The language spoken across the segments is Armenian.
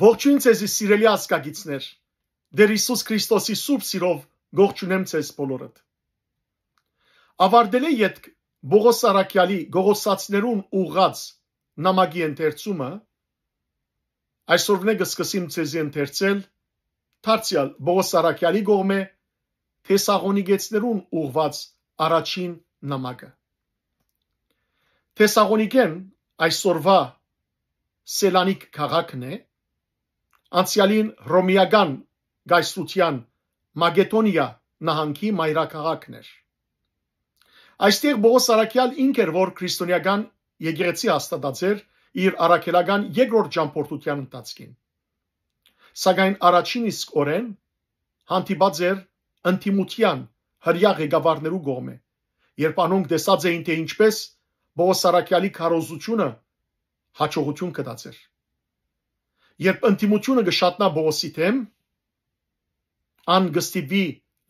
Ողջույն ցեզի սիրելի ասկագիցներ։ Դեր Հիսուս Քրիստոսի սուրբ սիրով ողջունեմ ցեզ բոլորդ։ Ավարտել է յետք Բողոս Արաքյալի Գողոսացներուն ուղած նամակի ընթերցումը։ Այսօրն է գսկսիմ ցեզի ընթերցել Թարցիալ Բողոս Արաքյալի գողմե Թեսաղոնիկեցներուն ուղված առաջին նամակը։ Թեսաղոնիկեն այսօրվա Սելանիկ քաղաքն է անցյալին հռոմեական գայսրության Մագետոնիա նահանգի մայրաքաղաքն էր։ Այստեղ Բողոս Արաքյալ ինքն էր, որ քրիստոնեական եկեղեցի հաստատած էր իր առաքելական երկրորդ ճամփորդության ընթացքին։ Սակայն առաջին իսկ օրեն հանդիպած էր ընտիմության հрья ղեկավարներու գոմը, երբ անոնք տեսած էին, թե ինչպես Բողոս Արաքյալի քարոզությունը հաջողություն կդացեր երբ ընտիմությունը գշատնա Բողոսի թեմ, անգստիվի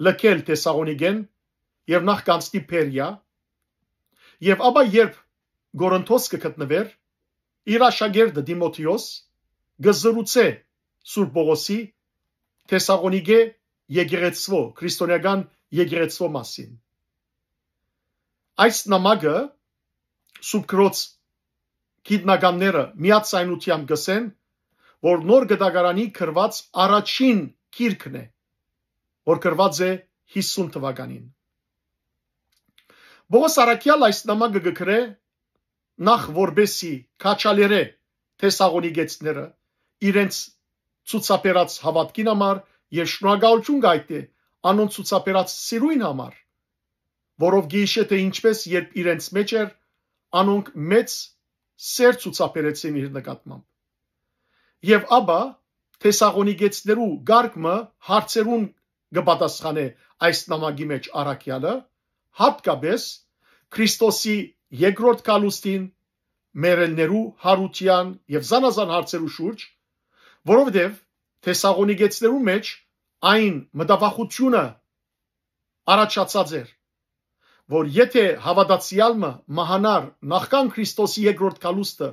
լքել Թեսաղոնիկեն եւ նախ կանցնի Պերիա եւ ապա երբ Գորընթոս կգտնվեր իր աշակերտը Դիմոթիոս գզրուցե Սուրբ Բողոսի Թեսաղոնիկե եկեղեցվո քրիստոնեական եկեղեցվո մասին այս նամակը սուբկրոց գիտնականները միացայնությամբ գսեն որ նոր գտագարանի գրված առաջին գիրքն է, որ գրված է 50 թվականին։ Բողոս Արաքյալ այս նամակը գկրե նախ որբեսի քաչալերե Թեսաղոնի գեցները իրենց ցուցաբերած հավատքին համար եւ շնորհակալություն գայտե անոնց ցուցաբերած սիրույն համար որով գիշե թե ինչպես երբ իրենց մեջ էր անոնք մեծ սեր ցուցաբերեցին իր նկատմամբ եւ ապա Թեսաղոնիկեցներու գարգմը հարցերուն կպատասխանե այս նամակի մեջ առաքյալը հատկապես Քրիստոսի երկրորդ կալուստին մերելներու հարության եւ զանազան հարցերու շուրջ որովհետեւ Թեսաղոնիկեցներու մեջ այն մտավախությունը առաջացած էր որ եթե հավատացյալը մահանար նախքան Քրիստոսի երկրորդ կալուստը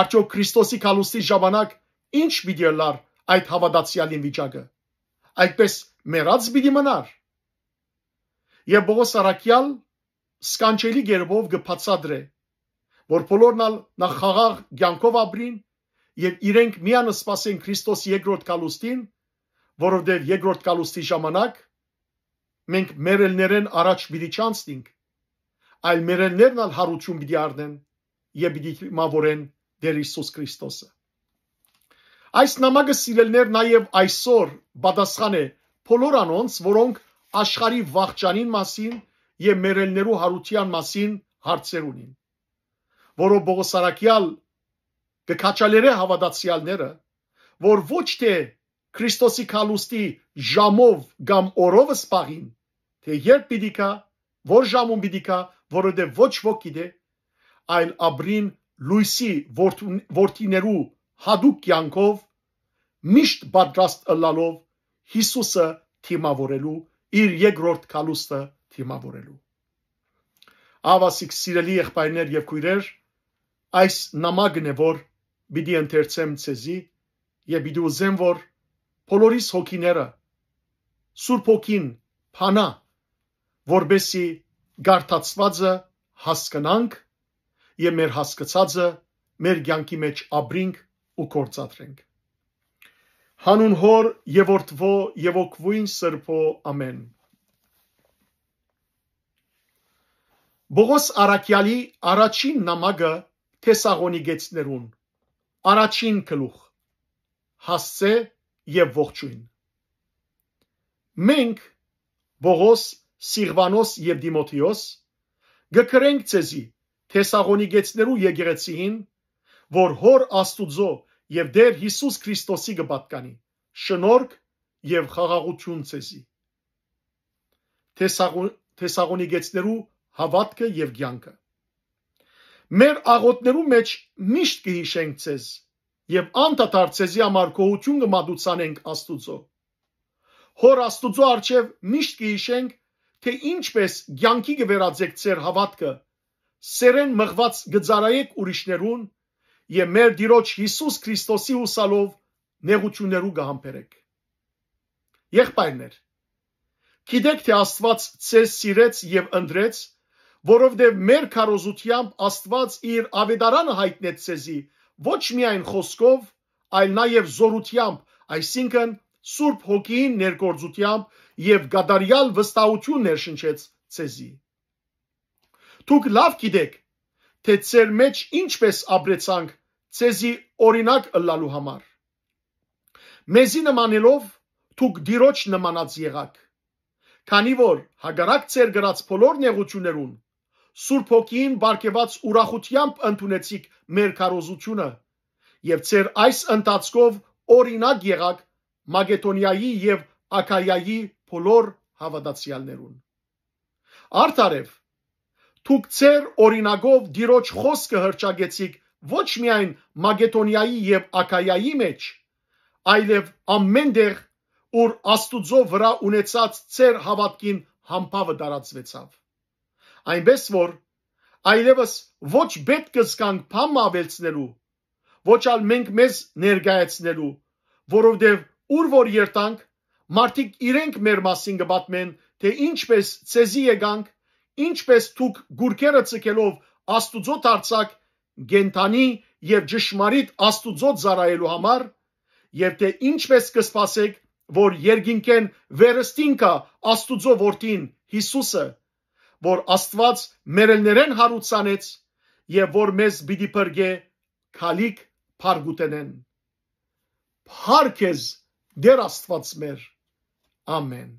Արդյոք Քրիստոսի քալուստի ժամանակ ինչ պիտի լար այդ հավատացյալին վիճակը։ Այդպես մեռած պիտի մնար։ Եվ Բողոս Արաքյալ սկանչելի գերբով գփածադրե, որ բոլորն ալ նախ խաղաղ ցանկով ապրին եւ իրենք միանը սпасեն Քրիստոսի երկրորդ կալուստին, որովհետեւ երկրորդ կալուստի ժամանակ մենք մերելներեն առաջ պիտի չանցնենք, այլ մերելներն ալ հարություն պիտի առնեն եւ պիտի մավորեն դեր Հիսուս Քրիստոսը։ Այս նամակը սիրելներ նաև այսօր պատասխան է բոլոր անոնց, որոնք աշխարհի վաղճանին մասին եւ մերելներու հարության մասին հարցեր ունին։ Որով Բողոսարակյալ կքաչալերե հավատացյալները, որ ոչ թե Քրիստոսի քալուստի ժամով կամ օրով սպաղին, թե երբ պիտի կա, որ ժամում պիտի կա, որովհետև ոչ ոք գիտե, այլ ապրին լույսի որդիներու հադուկ կյանքով միշտ պատրաստ ըլլալով Հիսուսը թիմավորելու իր երկրորդ կալուստը թիմավորելու ավասիկ սիրելի եղբայրներ եւ քույրեր այս նամակն է որ պիտի ընթերցեմ ցեզի եւ պիտի ուզեմ որ բոլորիս հոգիները Սուրբ ոգին փանա որբեսի գարտացվածը հասկանանք եւ մեր հասկացածը մեր յանքի մեջ ապրինք ու կործադրենք։ Հանուն հոր եւ որդվո եւ օկվույն սրբո ամեն։ Բողոս Արաքյալի առաջին նամակը Թեսաղոնիկեցներուն առաջին գլուխ հասցե եւ ողջույն։ Մենք Բողոս, Սիրվանոս եւ Դիմոթեոս գկրենք ցեզի Թեսաղոնիկեցներու եկեղեցին, որ հոր Աստուծո եւ Տեր Հիսուս Քրիստոսի կպատկանի։ Շնորհք եւ խաղաղություն ցեզի։ Թեսաղոնիկեցներու հավատքը եւ ցանկը։ Մեր աղոտներու մեջ միշտ կհիշենք ցեզ եւ անդադար ցեզի համար կողություն կմատուցանենք Աստուծո։ Հոր Աստուծո արչեւ միշտ կհիշենք թե ինչպես ցանկի կվերաձեք ցեր հավատքը սերեն մղված գծարայեք ուրիշներուն եւ մեր Տիրոջ Հիսուս Քրիստոսի ուսալով նեղություններու գահամբերեք։ Եղբայրներ, գիտեք թե Աստված ցեզ սիրեց եւ ընտրեց, որովհետեւ մեր քարոզությամբ Աստված իր ավետարանը հայտնեց ցեզի ոչ միայն խոսքով, այլ նաեւ զորությամբ, այսինքն Սուրբ Հոգին ներկործությամբ եւ գադարյալ վստահություն ներշնչեց ցեզի։ Դուք լավ գիտեք, թե ձեր մեջ ինչպես ապրեցանք ցեզի օրինակ ըլլալու համար։ Մեզի նմանելով դուք դիրոջ նմանած եղաք։ Քանի որ հագարակ ծեր գրած բոլոր նեղություներուն Սուրբ Հոգին բարգեված ուրախությամբ ընդունեցիք մեր կարոզությունը եւ ծեր այս ընթացքով օրինակ եղաք Մագեդոնիայի եւ Ակայայի բոլոր հավատացյալներուն։ Արդարև Թուք ծեր օրինակով դիրոջ խոսքը հրճագեցիք ոչ միայն Մագետոնիայի եւ Ակայայի մեջ, այլև ամենտեղ, որ Աստուծո վրա ունեցած ծեր հավատքին համբավը տարածվեցավ։ Այնպես որ այլևս ոչ պետք է զգանք փամ ավելցնելու, ոչ ալ մենք մեզ ներկայացնելու, որովհետև ուր որ երտանք, մարդիկ իրենք մեր մասին կպատմեն, թե ինչպես ցեզի եկանք Ինչպես դուք գուրքերը ցկելով Աստուծո դարձակ գենտանի եւ ճշմարիտ Աստուծո ծառայելու համար, եւ թե ինչպես կսպասեք, որ երկինքեն վերստինքա Աստուծո որդին Հիսուսը, որ Աստված մերելներեն հարուցանեց եւ որ մեզ պիտի բրգե քալիկ փարգուտենեն։ Փարքեզ դեր Աստված մեր։ Ամեն։